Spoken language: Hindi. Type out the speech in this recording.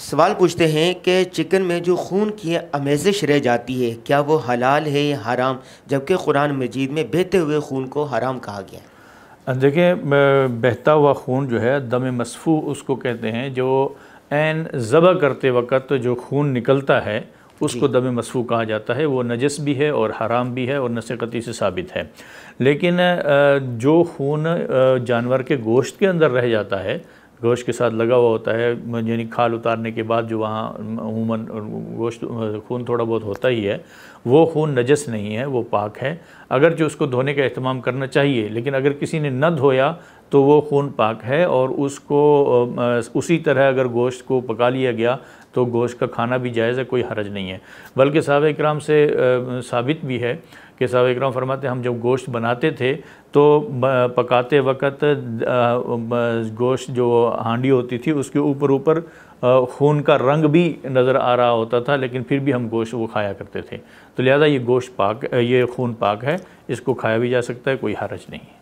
सवाल पूछते हैं कि चिकन में जो खून की अमेजिश रह जाती है क्या वो हलाल है या हराम जबकि कुरान मजीद में बहते हुए खून को हराम कहा गया है देखिए बहता हुआ खून जो है दम मसफू उसको कहते हैं जो एन ज़बह करते वक़्त जो खून निकलता है उसको दम मसफू कहा जाता है वो नजस भी है और हराम भी है और नसकती से साबित है लेकिन जो खून जानवर के गोश्त के अंदर रह जाता है गोश्त के साथ लगा हुआ होता है यानी खाल उतारने के बाद जो वहाँ उमूमन गोश्त खून थोड़ा बहुत होता ही है वो खून नजस नहीं है वो पाक है अगर जो उसको धोने का अहतमाम करना चाहिए लेकिन अगर किसी ने न धोया तो वो खून पाक है और उसको उसी तरह अगर गोश्त को पका लिया गया तो गोश्त का खाना भी जायज़ है कोई हरज नहीं है बल्कि साहब इक्राम से साबित भी है कि साहब इक्राम फरमाते हम जब गोश्त बनाते थे तो पकाते वक्त गोश्त जो हांडी होती थी उसके ऊपर ऊपर खून का रंग भी नज़र आ रहा होता था लेकिन फिर भी हम गोश्त वो खाया करते थे तो लिहाजा ये गोश्त पाक ये खून पाक है इसको खाया भी जा सकता है कोई हरज नहीं है